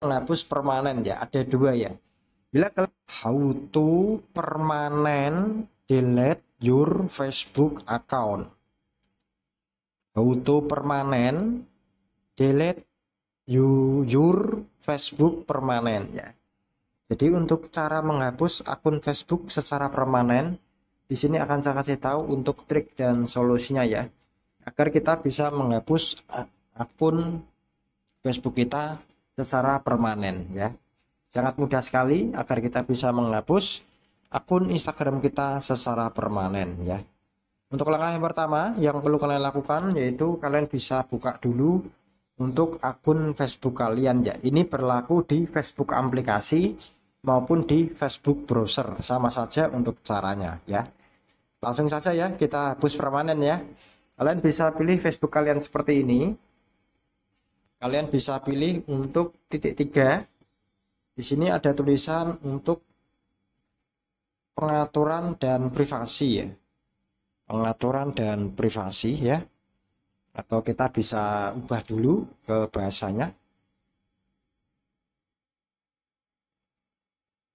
penghapus permanen ya ada dua ya bila kalian how to permanen delete your Facebook account how to permanen delete you, your Facebook permanen ya jadi untuk cara menghapus akun Facebook secara permanen di sini akan saya kasih tahu untuk trik dan solusinya ya agar kita bisa menghapus akun Facebook kita secara permanen ya sangat mudah sekali agar kita bisa menghapus akun Instagram kita secara permanen ya untuk langkah yang pertama yang perlu kalian lakukan yaitu kalian bisa buka dulu untuk akun Facebook kalian ya ini berlaku di Facebook aplikasi maupun di Facebook browser sama saja untuk caranya ya langsung saja ya kita hapus permanen ya kalian bisa pilih Facebook kalian seperti ini kalian bisa pilih untuk titik tiga di sini ada tulisan untuk pengaturan dan privasi ya pengaturan dan privasi ya atau kita bisa ubah dulu ke bahasanya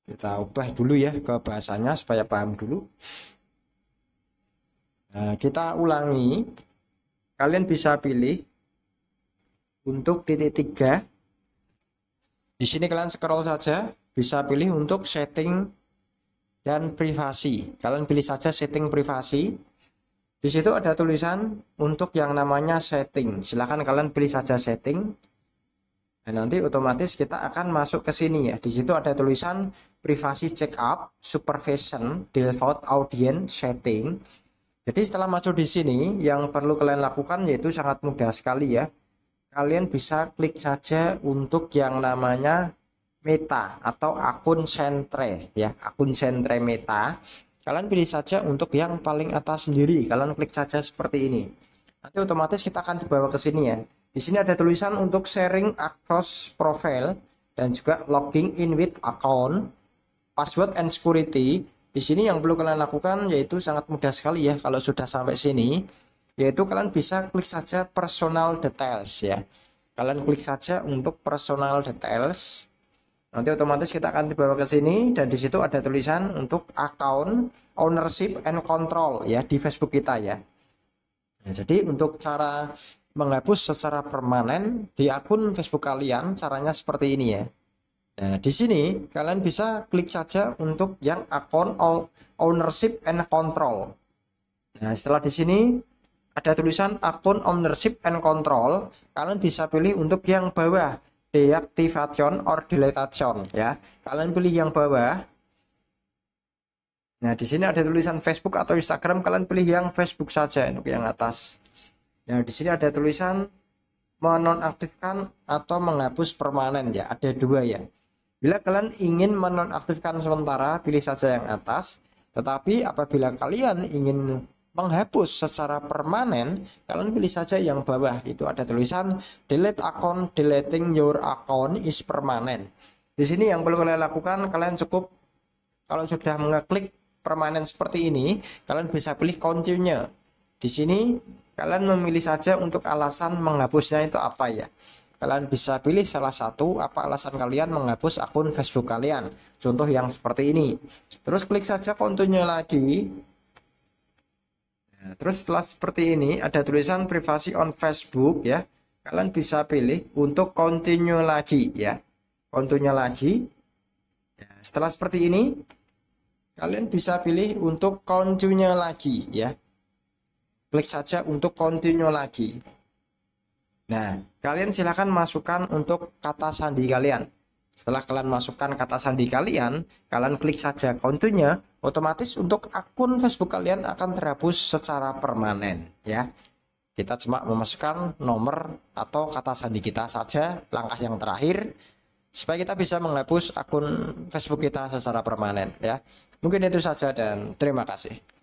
kita ubah dulu ya ke bahasanya supaya paham dulu nah, kita ulangi kalian bisa pilih untuk titik tiga, di sini kalian scroll saja, bisa pilih untuk setting dan privasi. Kalian pilih saja setting privasi. Di situ ada tulisan untuk yang namanya setting. Silahkan kalian pilih saja setting. Dan nanti otomatis kita akan masuk ke sini ya. Di situ ada tulisan privasi up, supervision, default audience setting. Jadi setelah masuk di sini, yang perlu kalian lakukan yaitu sangat mudah sekali ya kalian bisa klik saja untuk yang namanya meta atau akun sentre ya akun sentre meta kalian pilih saja untuk yang paling atas sendiri kalian klik saja seperti ini nanti otomatis kita akan dibawa ke sini ya di sini ada tulisan untuk sharing across profile dan juga logging in with account password and security di sini yang perlu kalian lakukan yaitu sangat mudah sekali ya kalau sudah sampai sini yaitu kalian bisa klik saja personal details ya kalian klik saja untuk personal details nanti otomatis kita akan dibawa ke sini dan di situ ada tulisan untuk account ownership and control ya di Facebook kita ya nah, jadi untuk cara menghapus secara permanen di akun Facebook kalian caranya seperti ini ya Nah, di sini kalian bisa klik saja untuk yang account ownership and control. Nah, setelah di sini ada tulisan akun ownership and control kalian bisa pilih untuk yang bawah deactivation or deletation ya kalian pilih yang bawah nah di sini ada tulisan Facebook atau Instagram kalian pilih yang Facebook saja untuk yang atas nah di sini ada tulisan menonaktifkan atau menghapus permanen ya ada dua ya bila kalian ingin menonaktifkan sementara pilih saja yang atas tetapi apabila kalian ingin menghapus secara permanen, kalian pilih saja yang bawah. Itu ada tulisan delete account, deleting your account is permanent. Di sini yang perlu kalian lakukan, kalian cukup kalau sudah mengeklik permanen seperti ini, kalian bisa pilih continue. Di sini kalian memilih saja untuk alasan menghapusnya itu apa ya. Kalian bisa pilih salah satu apa alasan kalian menghapus akun Facebook kalian. Contoh yang seperti ini. Terus klik saja continue lagi Nah, terus setelah seperti ini ada tulisan privasi on Facebook ya. Kalian bisa pilih untuk continue lagi ya. Continue lagi. Ya, setelah seperti ini kalian bisa pilih untuk continue lagi ya. Klik saja untuk continue lagi. Nah, kalian silahkan masukkan untuk kata sandi kalian. Setelah kalian masukkan kata sandi kalian, kalian klik saja kontunya, otomatis untuk akun Facebook kalian akan terhapus secara permanen ya. Kita cuma memasukkan nomor atau kata sandi kita saja, langkah yang terakhir supaya kita bisa menghapus akun Facebook kita secara permanen ya. Mungkin itu saja dan terima kasih.